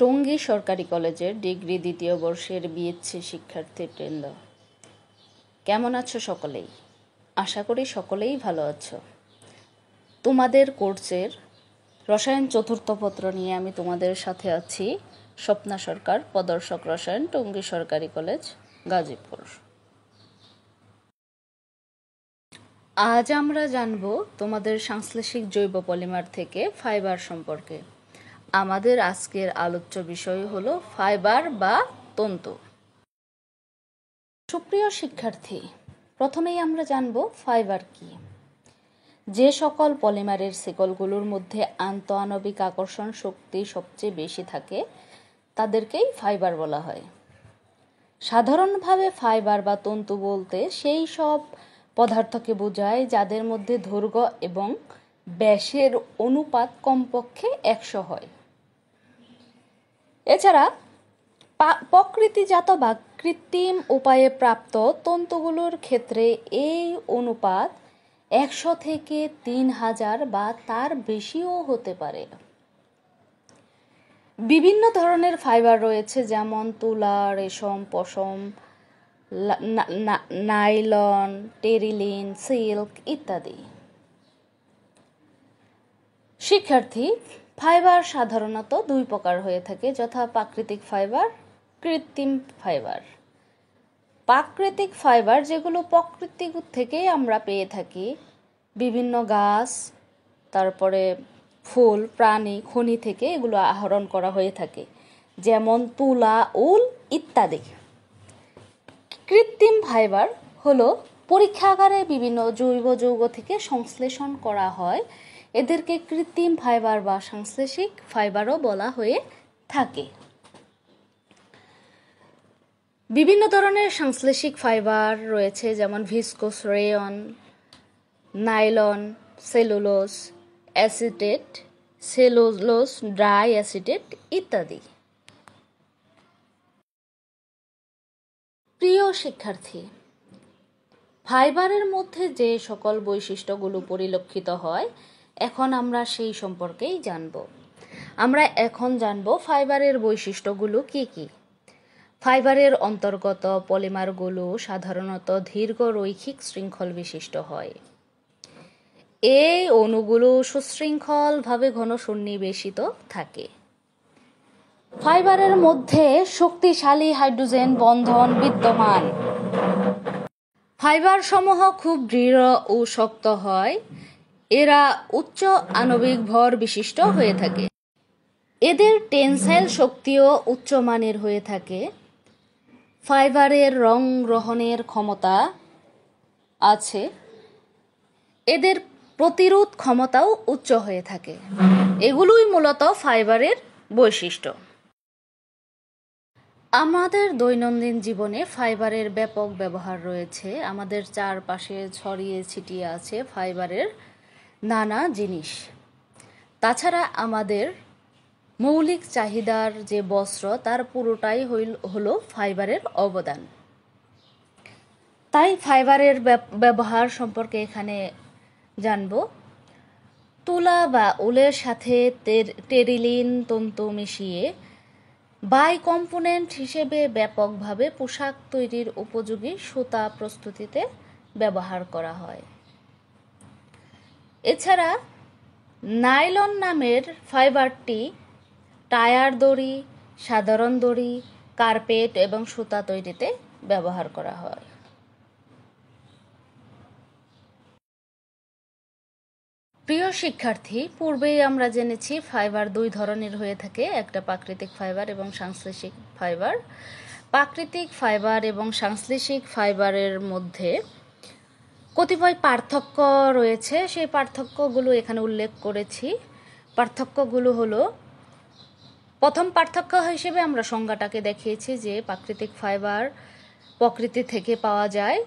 টঙ্গী সরকারি কলেজের ডিগ্রি দ্বিতীয় বর্ষের বিএসসি শিক্ষার্থীবৃন্দ কেমন আছো সকলেই আশা করি সকলেই ভালো আছো তোমাদের কোর্সের রসায়ন চতুর্থ পত্র নিয়ে আমি তোমাদের সাথে আছি স্বপ্না সরকার প্রদর্শক রসায়ন টঙ্গী সরকারি কলেজ গাজীপুর আজ আমরা জানব তোমাদের সাংশ্লেষিক জৈব পলিমার থেকে ফাইবার সম্পর্কে আমাদের আজকের আলোচ্য বিষয় হল ফাইবার বা তন্তু সুপ্রিয় শিক্ষার্থী প্রথমেই আমরা জানব ফাইবার কি যে সকল পলিমারের শিকলগুলোর মধ্যে আন্তঃআণবিক আকর্ষণ শক্তি সবচেয়ে বেশি থাকে তাদেরকেই ফাইবার বলা হয় সাধারণভাবে ফাইবার বা তন্তু বলতে সেই সব পদার্থকে বোঝায় যাদের মধ্যে দৈর্ঘ্য এবং ব্যাসের অনুপাত কমপক্ষে একশো হয় এছাড়া প্রকৃতিজাত বা কৃত্রিম উপায়ে প্রাপ্ত তন্তুগুলোর ক্ষেত্রে এই অনুপাত একশো থেকে তিন হাজার বা তার বেশিও হতে পারে বিভিন্ন ধরনের ফাইবার রয়েছে যেমন তুলা রেশম পশম নাইলন টেরিলিন সিল্ক ইত্যাদি শিক্ষার্থী ফাইবার সাধারণত দুই প্রকার হয়ে থাকে যথা প্রাকৃতিক ফাইবার কৃত্রিম ফাইবার প্রাকৃতিক ফাইবার যেগুলো প্রকৃতি থেকেই আমরা পেয়ে থাকি বিভিন্ন গাছ তারপরে ফুল প্রাণী খনি থেকে এগুলো আহরণ করা হয়ে থাকে যেমন তুলা উল ইত্যাদি কৃত্রিম ফাইবার হলো পরীক্ষাগারে বিভিন্ন জৈব যৌগ থেকে সংশ্লেষণ করা হয় এদেরকে কৃত্রিম ফাইবার বা সংশ্লেষিক ফাইবারও বলা হয়ে থাকে বিভিন্ন ধরনের সংশ্লেষিক ফাইবার রয়েছে যেমন viscose rayon nylon cellulose acetate cellulose tri acetate ইত্যাদি প্রিয় শিক্ষার্থী ফাইবারের মধ্যে যে সকল বৈশিষ্ট্যগুলো পরিলক্ষিত হয় এখন আমরা সেই সম্পর্কেই জানব আমরা এখন জানব ফাইবারের বৈশিষ্ট্যগুলো কি কি ফাইবারের অন্তর্গত পলিমারগুলো সাধারণত দীর্ঘ রৈখিক শৃঙ্খল বিশিষ্ট হয় এই অণুগুলো সুশৃঙ্খলভাবে ঘন সন্নিবেশিত থাকে ফাইবারের মধ্যে শক্তিশালী হাইড্রোজেন বন্ধন বিদ্যমান ফাইবার সমূহ খুব দৃঢ় ও শক্ত হয় এরা উচ্চ আণবিক ভর বিশিষ্ট হয়ে থাকে এদের টেনসাইল শক্তিও উচ্চমানের হয়ে থাকে ফাইবারের রং গ্রহণের ক্ষমতা আছে এদের প্রতিরোধ ক্ষমতাও উচ্চ হয়ে থাকে এগুলোই মূলত ফাইবারের বৈশিষ্ট্য আমাদের দৈনন্দিন জীবনে ফাইবারের ব্যাপক ব্যবহার রয়েছে আমাদের চারপাশে ছড়িয়ে ছিটিয়ে আছে ফাইবারের নানা জিনিস তাছাড়া আমাদের মৌলিক চাহিদার যে বস্ত্র তার পুরোটাই হইল হলো ফাইবারের অবদান তাই ফাইবারের ব্যবহার সম্পর্কে এখানে জানব তুলা বা উলের সাথে টেরিলিন তন্তু মিশিয়ে বাই কম্পোনেন্ট হিসেবে ব্যাপকভাবে পোশাক তৈরির উপযোগী সুতা প্রস্তুতিতে ব্যবহার করা হয় এছাড়া নাইলন নামের ফাইবারটি টায়ার দড়ি সাধারণ দড়ি কার্পেট এবং সুতা তৈরিতে ব্যবহার করা হয় প্রিয় শিক্ষার্থী পূর্বেই আমরা জেনেছি ফাইবার দুই ধরনের হয়ে থাকে একটা প্রাকৃতিক ফাইবার এবং সাংশ্লেষিক ফাইবার প্রাকৃতিক ফাইবার এবং সাংশ্লেষিক ফাইবারের মধ্যে কতিপয় পার্থক্য রয়েছে সেই পার্থক্যগুলো এখানে উল্লেখ করেছি পার্থক্যগুলো হলো প্রথম পার্থক্য হিসেবে আমরা সংজ্ঞাটাকে দেখিয়েছি যে প্রাকৃতিক ফাইবার প্রকৃতি থেকে পাওয়া যায়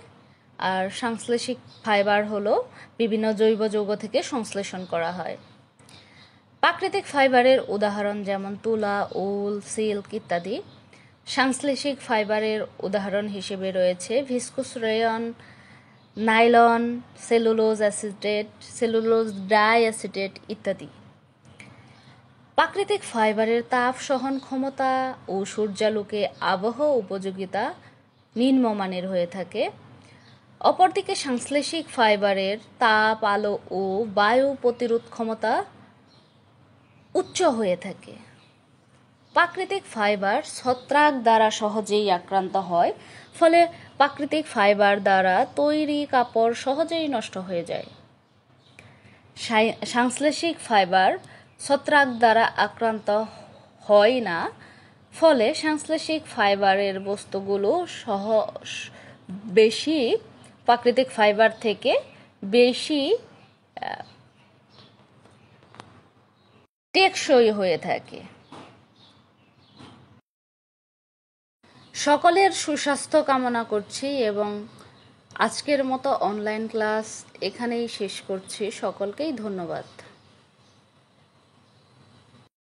আর সাংশ্লেষিক ফাইবার হলো বিভিন্ন জৈব যৌগ থেকে সংশ্লেষণ করা হয় প্রাকৃতিক ফাইবারের উদাহরণ যেমন তুলা উল সিল্ক ইত্যাদি সাংশ্লেষিক ফাইবারের উদাহরণ হিসেবে রয়েছে viscose rayon nylon cellulose acetate cellulose tri acetate ইত্যাদি প্রাকৃতিক ফাইবারের তাপ সহন ক্ষমতা ও সূর্যালোকে আবহ উপযোগিতা নিম্নমানের হয়ে থাকে অপরদিকে সাংশ্লেষিক ফাইবারের তাপ আলো ও বায়ু প্রতিরোধ ক্ষমতা উচ্চ হয়ে থাকে প্রাকৃতিক ফাইবার ছত্রাক দ্বারা সহজেই আক্রান্ত হয় ফলে প্রাকৃতিক ফাইবার দ্বারা তৈরি কাপড় সহজেই নষ্ট হয়ে যায় সাংশ্লেষিক ফাইবার ছত্রাক দ্বারা আক্রান্ত হয় না ফলে সাংশ্লেষিক ফাইবারের বস্তুগুলো সহ বেশি প্রাকৃতিক ফাইবার থেকে বেশি টেকসই হয়ে থাকে সকলের সুস্বাস্থ্য কামনা করছি এবং আজকের মতো অনলাইন ক্লাস এখানেই শেষ করছি সকলকেই ধন্যবাদ